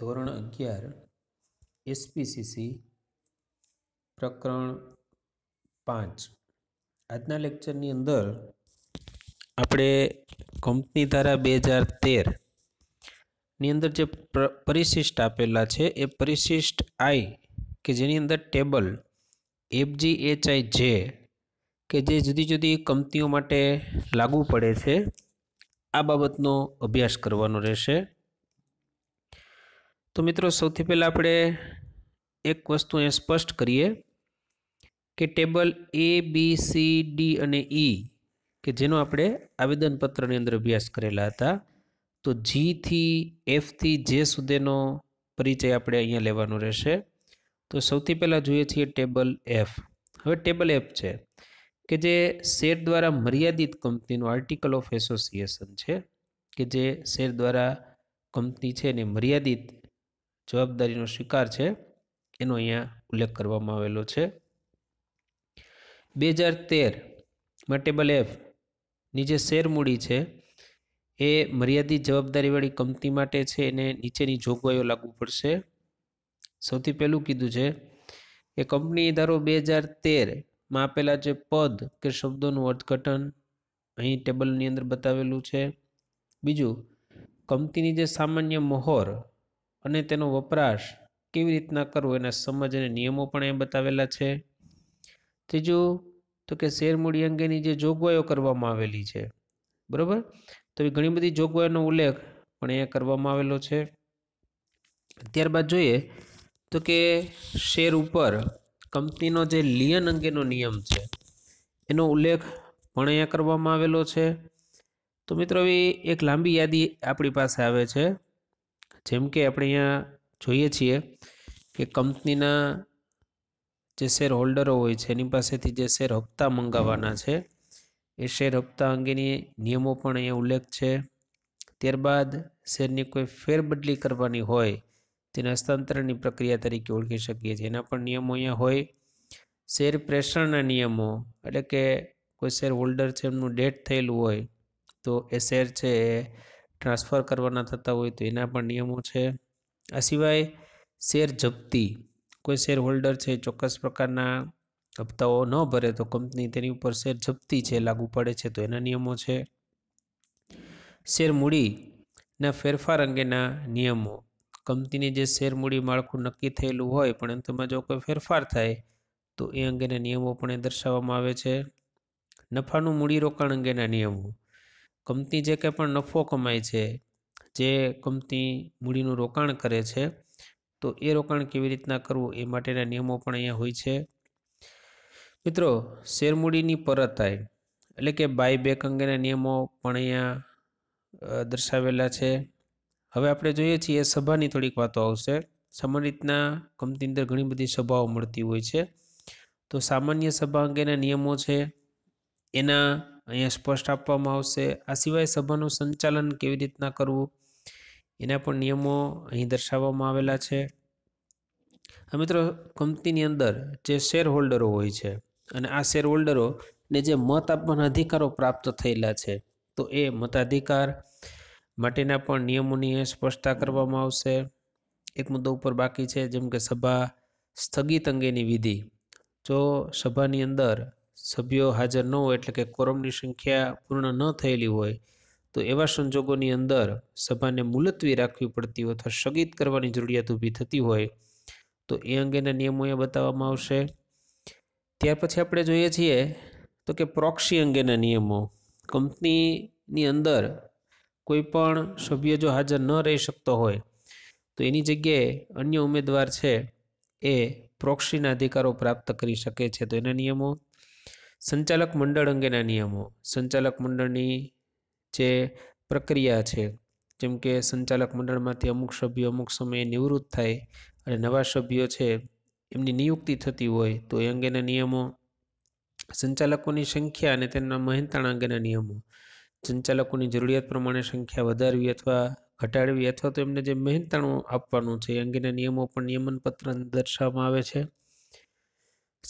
ધોરણ અગિયાર એસપીસીસી પ્રકરણ પાંચ આજના લેક્ચરની અંદર આપણે કંપની ધારા બે હજાર તેરની અંદર જે પરિશિષ્ટ આપેલા છે એ પરિશિષ્ટ આઈ કે જેની અંદર ટેબલ એફજી એચ આઈ જે કે જે જુદી જુદી કંપનીઓ માટે લાગુ પડે છે આ બાબતનો અભ્યાસ કરવાનો રહેશે તો મિત્રો સૌથી પહેલાં આપણે એક વસ્તુ અહીંયા સ્પષ્ટ કરીએ કે table A B C D અને ઈ e, કે જેનો આપણે આવેદનપત્રની અંદર અભ્યાસ કરેલા હતા તો જીથી એફથી જે સુધીનો પરિચય આપણે અહીંયા લેવાનો રહેશે તો સૌથી પહેલાં જોઈએ છીએ ટેબલ એફ હવે ટેબલ એફ છે કે જે શેર દ્વારા મર્યાદિત કંપનીનું આર્ટિકલ ઓફ એસોસિએશન છે કે જે શેર દ્વારા કંપની છે એને મર્યાદિત જવાબદારીનો સ્વીકાર છે એનો અહીંયા ઉલ્લેખ કરવામાં આવેલો છે બે હજાર તેરમાં માં ટેબલ એફની જે શેરમૂડી છે એ મર્યાદિત જવાબદારીવાળી કંપની માટે છે એને નીચેની જોગવાઈઓ લાગુ પડશે સૌથી પહેલું કીધું છે કે કંપની ધારો બે હજાર તેરમાં આપેલા જે પદ કે શબ્દોનું અર્થઘટન અહીં ટેબલની અંદર બતાવેલું છે બીજું કંપનીની જે સામાન્ય મહોર અને તેનો વપરાશ કેવી રીતના કરવો એના સમજ અને નિયમો પણ એ બતાવેલા છે ત્રીજું તો કે શેર મૂડી અંગેની જે જોગવાઈઓ કરવામાં આવેલી છે બરાબર તો એ ઘણી બધી જોગવાઈઓનો ઉલ્લેખ પણ અહીંયા કરવામાં આવેલો છે ત્યારબાદ જોઈએ તો કે શેર ઉપર કંપનીનો જે લિયન અંગેનો નિયમ છે એનો ઉલ્લેખ પણ અહીંયા કરવામાં આવેલો છે તો મિત્રો એ એક લાંબી યાદી આપણી પાસે આવે છે જેમ કે આપણે અહીંયા જોઈએ છીએ કે કંપનીના જે શેર હોલ્ડરો હોય છે એની પાસેથી જે શેર હપ્તા મંગાવવાના છે એ શેર હપ્તા અંગેની નિયમો પણ અહીંયા ઉલ્લેખ છે ત્યારબાદ શેરની કોઈ ફેરબદલી કરવાની હોય તેને હસ્તાંતરણની પ્રક્રિયા તરીકે ઓળખી શકીએ છીએ એના પણ નિયમો અહીંયા હોય શેર પ્રેશરના નિયમો એટલે કે કોઈ શેર હોલ્ડર છે એમનું ડેટ થયેલું હોય તો એ શેર છે એ ટ્રાન્સફર કરવાના થતા હોય તો એના પણ નિયમો છે આ સિવાય શેર જપતી કોઈ શેર હોલ્ડર છે ચોક્કસ પ્રકારના હપ્તાઓ ન ભરે તો કંપની તેની ઉપર શેર જપતી છે લાગુ પડે છે તો એના નિયમો છે શેર મૂડીના ફેરફાર અંગેના નિયમો કંપનીની જે શેર મૂડી માળખું નક્કી થયેલું હોય પણ અંતમાં જો કોઈ ફેરફાર થાય તો એ અંગેના નિયમો પણ દર્શાવવામાં આવે છે નફાનું મૂડી રોકાણ અંગેના નિયમો કંપની જે કંઈ પણ નફો કમાય છે જે કંપની મૂડીનું રોકાણ કરે છે તો એ રોકાણ કેવી રીતના કરવું એ માટેના નિયમો પણ અહીંયા હોય છે મિત્રો શેરમૂડીની મૂડીની પરતાય એટલે કે બાય બેક અંગેના નિયમો પણ અહીંયા દર્શાવેલા છે હવે આપણે જોઈએ છીએ સભાની થોડીક વાતો આવશે સામાન્ય રીતના કંપની અંદર ઘણી બધી સભાઓ મળતી હોય છે તો સામાન્ય સભા અંગેના નિયમો છે એના અહીંયા સ્પષ્ટ આપવામાં આવશે આ સિવાય સભાનું સંચાલન કેવી રીતના કરવું એના પણ નિયમો અહીં દર્શાવવામાં આવેલા છે મિત્રો કંપનીની અંદર જે શેર હોલ્ડરો હોય છે અને આ શેર હોલ્ડરોને જે મત આપવાના અધિકારો પ્રાપ્ત થયેલા છે તો એ મતાધિકાર માટેના પણ નિયમોની સ્પષ્ટતા કરવામાં આવશે એક મુદ્દો ઉપર બાકી છે જેમ કે સભા સ્થગિત અંગેની વિધિ જો સભાની અંદર સભ્યો હાજર ન હોય એટલે કે કોરમની સંખ્યા પૂર્ણ ન થયેલી હોય તો એવા સંજોગોની અંદર સભાને મુલતવી રાખવી પડતી હોય અથવા સ્થગિત કરવાની જરૂરિયાત ઊભી થતી હોય તો એ અંગેના નિયમો એ બતાવવામાં આવશે ત્યાર પછી આપણે જોઈએ છીએ તો કે પ્રોક્ષી અંગેના નિયમો કંપનીની અંદર કોઈ પણ સભ્ય જો હાજર ન રહી શકતો હોય તો એની જગ્યાએ અન્ય ઉમેદવાર છે એ પ્રોક્ષીના અધિકારો પ્રાપ્ત કરી શકે છે તો એના નિયમો સંચાલક મંડળ અંગેના નિયમો સંચાલક મંડળની જે પ્રક્રિયા છે જેમ કે સંચાલક મંડળમાંથી અમુક સભ્યો અમુક સમયે નિવૃત્ત થાય અને નવા સભ્યો છે એમની નિયુક્તિ થતી હોય તો એ અંગેના નિયમો સંચાલકોની સંખ્યા અને તેમના મહેનતાણા અંગેના નિયમો સંચાલકોની જરૂરિયાત પ્રમાણે સંખ્યા વધારવી અથવા ઘટાડવી અથવા તો એમને જે મહેનતાણું આપવાનું છે એ અંગેના નિયમો પણ નિયમનપત્ર દર્શાવવામાં આવે છે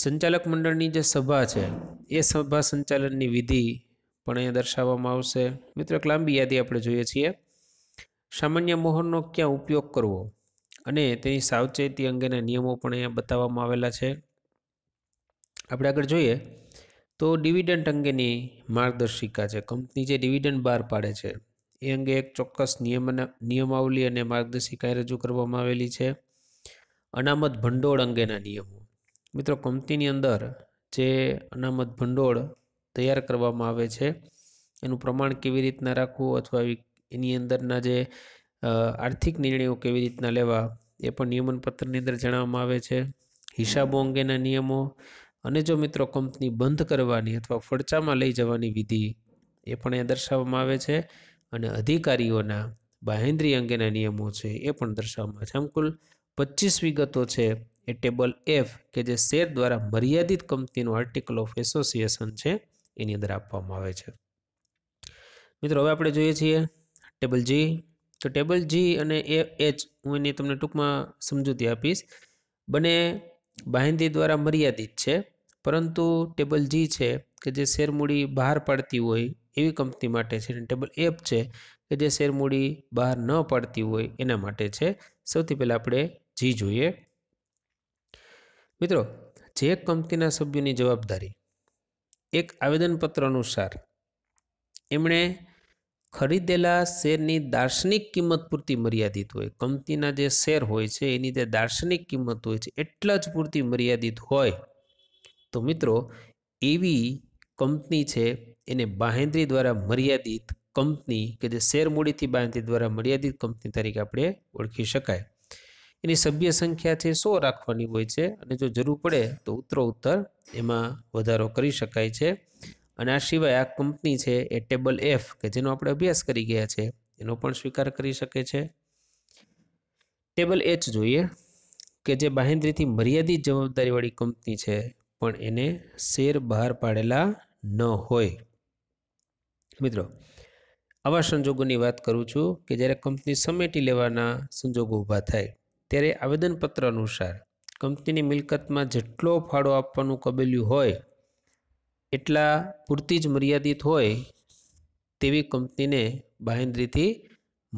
સંચાલક મંડળની જે સભા છે એ સભા સંચાલનની વિધિ પણ અહીંયા દર્શાવવામાં આવશે મિત્રો એક લાંબી યાદી આપણે જોઈએ છીએ સામાન્ય મોહરનો ક્યાં ઉપયોગ કરવો અને તેની સાવચેતી અંગેના નિયમો પણ અહીંયા બતાવવામાં આવેલા છે આપણે આગળ જોઈએ તો ડિવિડન્ટ અંગેની માર્ગદર્શિકા છે કંપની જે ડિવિડન્ટ બહાર પાડે છે એ અંગે એક ચોક્કસ નિયમન નિયમાવલી અને માર્ગદર્શિકા રજૂ કરવામાં આવેલી છે અનામત ભંડોળ અંગેના નિયમો મિત્રો કંપનીની અંદર જે અનામત ભંડોળ તૈયાર કરવામાં આવે છે એનું પ્રમાણ કેવી રીતના રાખવું અથવા એની અંદરના જે આર્થિક નિર્ણયો કેવી રીતના લેવા એ પણ નિયમનપત્રની અંદર જણાવવામાં આવે છે હિસાબો અંગેના નિયમો અને જો મિત્રો કંપની બંધ કરવાની અથવા ફડચામાં લઈ જવાની વિધિ એ પણ એ દર્શાવવામાં આવે છે અને અધિકારીઓના બાહેન્દ્રી અંગેના નિયમો છે એ પણ દર્શાવવામાં આવે છે આમ કુલ પચીસ વિગતો છે એ ટેબલ એફ કે જે શેર દ્વારા મર્યાદિત કંપનીનું આર્ટિકલ ઓફ એસોસિએશન છે એની અંદર આપવામાં આવે છે મિત્રો હવે આપણે જોઈએ છીએ ટેબલ જી તો ટેબલ જી અને એ એચ હું એની તમને ટૂંકમાં સમજૂતી આપીશ બંને બાહેંદી દ્વારા મર્યાદિત છે પરંતુ ટેબલ જી છે કે જે શેરમૂડી બહાર પાડતી હોય એવી કંપની માટે છે ટેબલ એફ છે કે જે શેરમૂડી બહાર ન પાડતી હોય એના માટે છે સૌથી પહેલાં આપણે જી જોઈએ મિત્રો જે કંપનીના સભ્યોની જવાબદારી એક આવેદનપત્ર અનુસાર એમણે ખરીદેલા શેરની દાર્શનિક કિંમત પૂરતી મર્યાદિત હોય કંપનીના જે શેર હોય છે એની જે દાર્શનિક કિંમત હોય છે એટલા જ પૂરતી મર્યાદિત હોય તો મિત્રો એવી કંપની છે એને બાહેંદ્રી દ્વારા મર્યાદિત કંપની કે જે શેર મૂડીથી બાહેંદ્રી દ્વારા મર્યાદિત કંપની તરીકે આપણે ઓળખી શકાય એની સભ્ય સંખ્યા છે સો રાખવાની હોય છે અને જો જરૂર પડે તો ઉત્તરો ઉત્તર એમાં વધારો કરી શકાય છે અને આ સિવાય આ કંપની છે એ ટેબલ એફ કે જેનો આપણે અભ્યાસ કરી ગયા છે એનો પણ સ્વીકાર કરી શકે છે ટેબલ એચ જોઈએ કે જે બાહેંદ્રીથી મર્યાદિત જવાબદારીવાળી કંપની છે પણ એને શેર બહાર પાડેલા ન હોય મિત્રો આવા સંજોગોની વાત કરું છું કે જ્યારે કંપની સમેટી લેવાના સંજોગો ઊભા થાય ત્યારે આવેદનપત્ર અનુસાર કંપનીની મિલકતમાં જેટલો ફાળો આપવાનું કબેલ્યું હોય એટલા પૂરતી જ મર્યાદિત હોય તેવી કંપનીને બાહેંદ્રીથી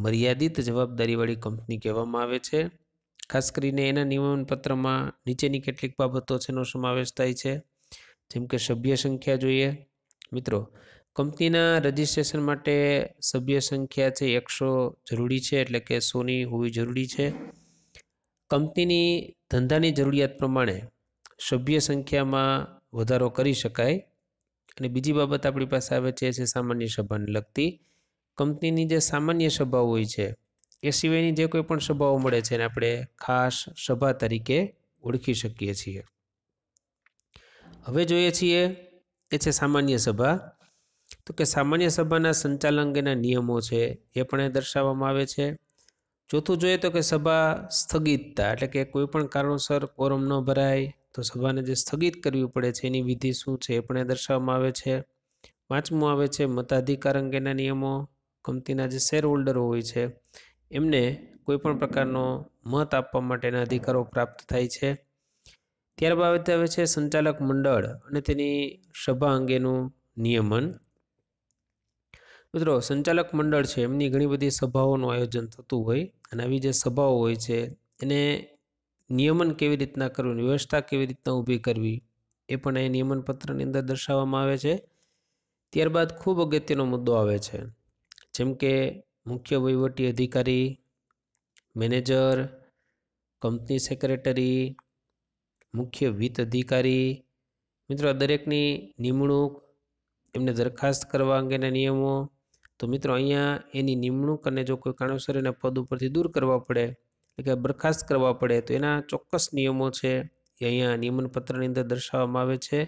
મર્યાદિત જવાબદારીવાળી કંપની કહેવામાં આવે છે ખાસ કરીને એના નિયમનપત્રમાં નીચેની કેટલીક બાબતો છેનો સમાવેશ થાય છે જેમ કે સભ્ય સંખ્યા જોઈએ મિત્રો કંપનીના રજિસ્ટ્રેશન માટે સભ્ય સંખ્યા છે એકસો જરૂરી છે એટલે કે સોની હોવી જરૂરી છે કંપનીની ધંધાની જરૂરિયાત પ્રમાણે સભ્ય સંખ્યામાં વધારો કરી શકાય અને બીજી બાબત આપણી પાસે આવે છે છે સામાન્ય સભાને લગતી કંપનીની જે સામાન્ય સભાઓ હોય છે એ સિવાયની જે કોઈ પણ સભાઓ મળે છે એને આપણે ખાસ સભા તરીકે ઓળખી શકીએ છીએ હવે જોઈએ છીએ એ છે સામાન્ય સભા તો કે સામાન્ય સભાના સંચાલન અંગેના નિયમો છે એ પણ દર્શાવવામાં આવે છે ચોથું જોઈએ તો કે સભા સ્થગિતતા એટલે કે કોઈપણ કારણોસર કોરમ ન ભરાય તો સભાને જે સ્થગિત કરવી પડે છે એની વિધિ શું છે એ પણ એ દર્શાવવામાં આવે છે પાંચમું આવે છે મતાધિકાર અંગેના નિયમો કંપનીના જે શેર હોલ્ડરો હોય છે એમને કોઈપણ પ્રકારનો મત આપવા માટેના અધિકારો પ્રાપ્ત થાય છે ત્યાર બાબતે આવે છે સંચાલક મંડળ અને તેની સભા અંગેનું નિયમન મિત્રો સંચાલક મંડળ છે એમની ઘણી બધી સભાઓનું આયોજન થતું હોય અને આવી જે સભાઓ હોય છે એને નિયમન કેવી રીતના કરવું વ્યવસ્થા કેવી રીતના ઊભી કરવી એ પણ એ નિયમનપત્રની અંદર દર્શાવવામાં આવે છે ત્યારબાદ ખૂબ અગત્યનો મુદ્દો આવે છે જેમ કે મુખ્ય વહીવટી અધિકારી મેનેજર કંપની સેક્રેટરી મુખ્ય વિત્ત અધિકારી મિત્રો દરેકની નિમણૂક એમને દરખાસ્ત કરવા અંગેના નિયમો તો મિત્રો અહીંયા એની નિમણૂક અને જો કોઈ કારણોસર એના પદ ઉપરથી દૂર કરવા પડે એટલે કે બરખાસ્ત કરવા પડે તો એના ચોક્કસ નિયમો છે એ અહીંયા નિયમનપત્રની અંદર દર્શાવવામાં આવે છે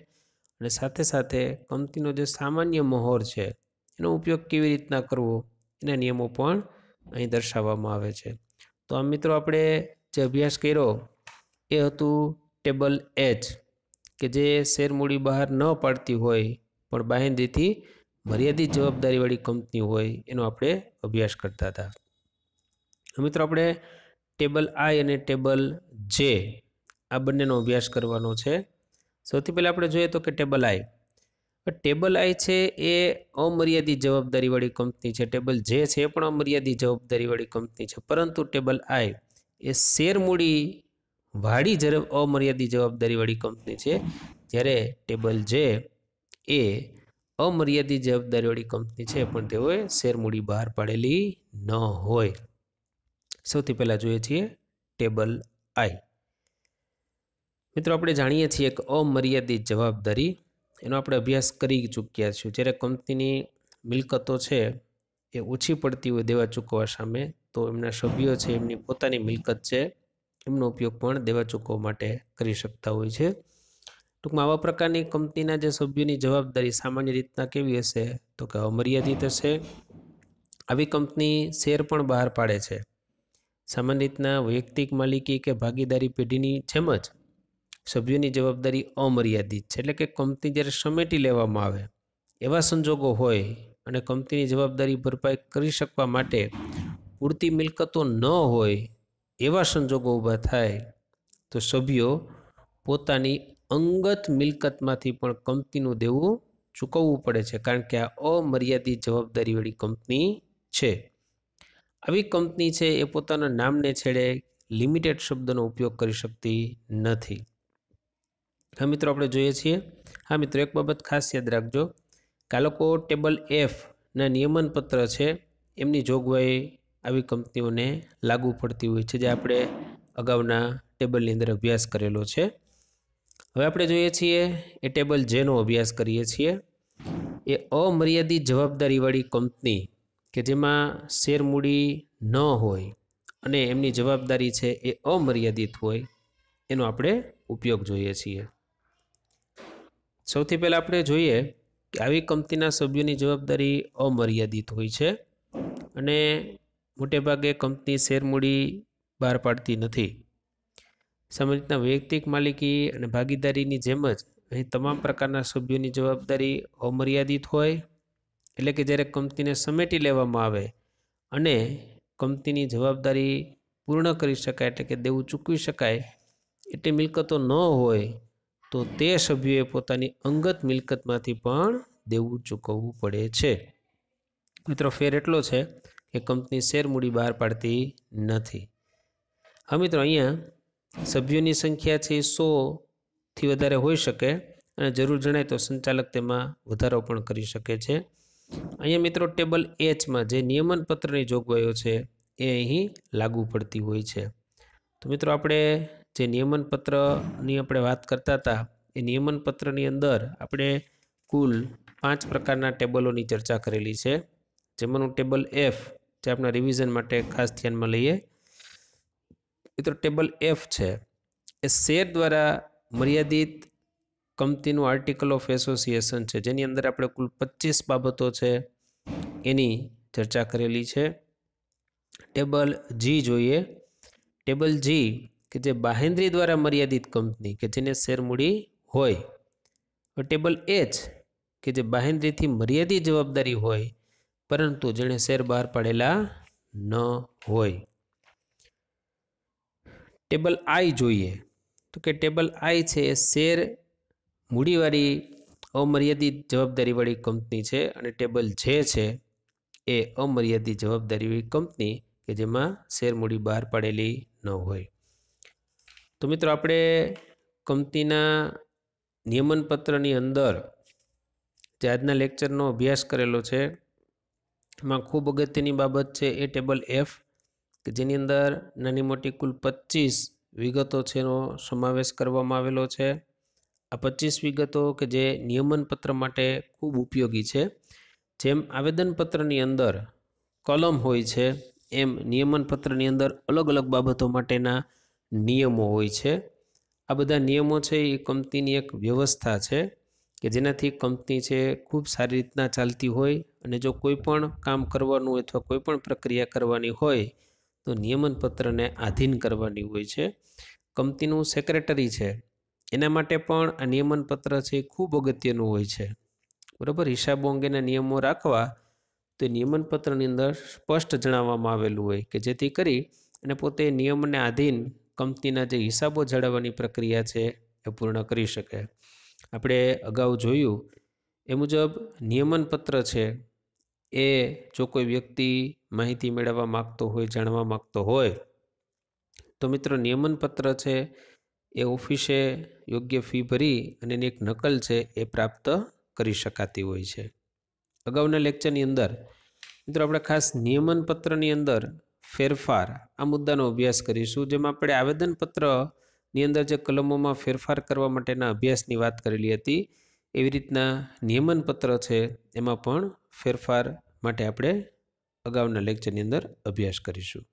અને સાથે સાથે કંપનીનો જે સામાન્ય મહોર છે એનો ઉપયોગ કેવી રીતના કરવો એના નિયમો પણ અહીં દર્શાવવામાં આવે છે તો આ મિત્રો આપણે જે અભ્યાસ કર્યો એ હતું ટેબલ એચ કે જે શેરમૂડી બહાર ન પાડતી હોય પણ બાહેંધીથી મર્યાદિત જવાબદારીવાળી કંપની હોય એનો આપણે અભ્યાસ કરતા હતા મિત્રો આપણે ટેબલ આઈ અને ટેબલ જે આ બંનેનો અભ્યાસ કરવાનો છે સૌથી પહેલાં આપણે જોઈએ તો કે ટેબલ આઈ ટેબલ આઈ છે એ અમર્યાદિત જવાબદારીવાળી કંપની છે ટેબલ જે છે એ પણ અમર્યાદિત જવાબદારીવાળી કંપની છે પરંતુ ટેબલ આઈ એ શેર મૂડી વાળી જર અમર્યાદિત જવાબદારીવાળી કંપની છે જ્યારે ટેબલ જે એ અમર્યાદિત જવાબદારીવાળી કંપની છે પણ તેઓએ શેર બહાર પાડેલી ન હોય સૌથી પહેલાં જોઈએ છીએ ટેબલ આઈ મિત્રો આપણે જાણીએ છીએ એક અમર્યાદિત જવાબદારી એનો આપણે અભ્યાસ કરી ચૂક્યા છીએ જ્યારે કંપનીની મિલકતો છે એ ઓછી પડતી હોય દેવા ચૂકવવા સામે તો એમના સભ્યો છે એમની પોતાની મિલકત છે એમનો ઉપયોગ પણ દેવા ચૂકવવા માટે કરી શકતા હોય છે ટૂંકમાં આવા પ્રકારની કંપનીના જે સભ્યોની જવાબદારી સામાન્ય રીતના કેવી હશે તો કે અમર્યાદિત હશે આવી કંપની શેર પણ બહાર પાડે છે સામાન્ય રીતના વૈયક્તિક માલિકી કે ભાગીદારી પેઢીની જેમ જ સભ્યોની જવાબદારી અમર્યાદિત છે એટલે કે કંપની જ્યારે સમેટી લેવામાં આવે એવા સંજોગો હોય અને કંપનીની જવાબદારી ભરપાઈ કરી શકવા માટે પૂરતી મિલકતો ન હોય એવા સંજોગો ઊભા થાય તો સભ્યો પોતાની અંગત મિલકતમાંથી પણ કંપનીનું દેવું ચૂકવવું પડે છે કારણ કે આ અમર્યાદિત જવાબદારીવાળી કંપની છે આવી કંપની છે એ પોતાના નામને છેડે લિમિટેડ શબ્દનો ઉપયોગ કરી શકતી નથી હા મિત્રો આપણે જોઈએ છીએ હા મિત્રો એક બાબત ખાસ યાદ રાખજો કાલકો ટેબલ એફના નિયમનપત્ર છે એમની જોગવાઈ આવી કંપનીઓને લાગુ પડતી હોય છે જે આપણે અગાઉના ટેબલની અંદર અભ્યાસ કરેલો છે હવે આપણે જોઈએ છીએ એ ટેબલ જેનો અભ્યાસ કરીએ છીએ એ અમર્યાદિત જવાબદારીવાળી કંપની કે જેમાં શેરમૂડી ન હોય અને એમની જવાબદારી છે એ અમર્યાદિત હોય એનો આપણે ઉપયોગ જોઈએ છીએ સૌથી પહેલાં આપણે જોઈએ કે આવી કંપનીના સભ્યોની જવાબદારી અમર્યાદિત હોય છે અને મોટેભાગે કંપની શેરમૂડી બહાર પાડતી નથી સામાન્ય રીતના વૈયક્તિક માલિકી અને ભાગીદારીની જેમ જ અહીં તમામ પ્રકારના સભ્યોની જવાબદારી અમર્યાદિત હોય એટલે કે જ્યારે કંપનીને સમેટી લેવામાં આવે અને કંપનીની જવાબદારી પૂર્ણ કરી શકાય એટલે કે દેવું ચૂકવી શકાય એટલી મિલકતો ન હોય તો તે સભ્યોએ પોતાની અંગત મિલકતમાંથી પણ દેવું ચૂકવવું પડે છે મિત્રો ફેર એટલો છે કે કંપની શેરમૂડી બહાર પાડતી નથી હા મિત્રો અહીંયા સભ્યોની સંખ્યા છે એ સોથી વધારે હોઈ શકે અને જરૂર જણાય તો સંચાલક તેમાં વધારો પણ કરી શકે છે અહીંયા મિત્રો ટેબલ એચમાં જે નિયમન પત્રની જોગવાઈઓ છે એ અહીં લાગુ પડતી હોય છે તો મિત્રો આપણે જે નિયમન પત્રની આપણે વાત કરતા હતા એ નિયમનપત્રની અંદર આપણે કુલ પાંચ પ્રકારના ટેબલોની ચર્ચા કરેલી છે જેમાંનું ટેબલ એફ જે આપણા રિવિઝન માટે ખાસ ધ્યાનમાં લઈએ મિત્રો ટેબલ એફ છે એ શેર દ્વારા મર્યાદિત કંપનીનું આર્ટિકલ ઓફ એસોસિએશન છે જેની અંદર આપણે કુલ પચીસ બાબતો છે એની ચર્ચા કરેલી છે ટેબલ જી જોઈએ ટેબલ જી કે જે બાહેન્દ્રી દ્વારા મર્યાદિત કંપની કે જેને શેર મૂડી હોય ટેબલ એચ કે જે બાહેન્દ્રીથી મર્યાદિત જવાબદારી હોય પરંતુ જેણે શેર બહાર પાડેલા ન હોય ટેબલ આઈ જોઈએ તો કે ટેબલ આઈ છે એ શેર મૂડીવાળી અમર્યાદિત જવાબદારીવાળી કંપની છે અને ટેબલ જે છે એ અમર્યાદિત જવાબદારીવાળી કંપની કે જેમાં શેર મૂડી બહાર પાડેલી ન હોય તો મિત્રો આપણે કંપનીના નિયમનપત્રની અંદર જે આજના લેક્ચરનો અભ્યાસ કરેલો છે એમાં ખૂબ અગત્યની બાબત છે એ ટેબલ એફ કે જેની અંદર નાની મોટી કુલ પચીસ વિગતો છે એનો સમાવેશ કરવામાં આવેલો છે આ પચીસ વિગતો કે જે નિયમનપત્ર માટે ખૂબ ઉપયોગી છે જેમ આવેદનપત્રની અંદર કલમ હોય છે એમ નિયમનપત્રની અંદર અલગ અલગ બાબતો માટેના નિયમો હોય છે આ બધા નિયમો છે એ કંપનીની એક વ્યવસ્થા છે કે જેનાથી કંપની છે ખૂબ સારી રીતના ચાલતી હોય અને જો કોઈ પણ કામ કરવાનું અથવા કોઈ પણ પ્રક્રિયા કરવાની હોય તો નિયમનપત્રને આધીન કરવાની હોય છે કંપનીનું સેક્રેટરી છે એના માટે પણ આ નિયમનપત્ર છે એ ખૂબ અગત્યનું હોય છે બરાબર હિસાબો અંગેના નિયમો રાખવા તો નિયમનપત્રની અંદર સ્પષ્ટ જણાવવામાં આવેલું હોય કે જેથી કરી અને પોતે નિયમને આધીન કંપનીના જે હિસાબો જાળવવાની પ્રક્રિયા છે એ પૂર્ણ કરી શકે આપણે અગાઉ જોયું એ મુજબ નિયમનપત્ર છે એ જો કોઈ વ્યક્તિ માહિતી મેળવવા માગતો હોય જાણવા માગતો હોય તો મિત્રો નિયમનપત્ર છે એ ઓફિસે યોગ્ય ફી ભરી અને એની એક નકલ છે એ પ્રાપ્ત કરી શકાતી હોય છે અગાઉના લેક્ચરની અંદર મિત્રો આપણે ખાસ નિયમનપત્રની અંદર ફેરફાર આ મુદ્દાનો અભ્યાસ કરીશું જેમાં આપણે આવેદનપત્રની અંદર જે કલમોમાં ફેરફાર કરવા માટેના અભ્યાસની વાત કરેલી હતી એવી રીતના નિયમનપત્ર છે એમાં પણ ફેરફાર માટે આપણે અગાઉના લેક્ચરની અંદર અભ્યાસ કરીશું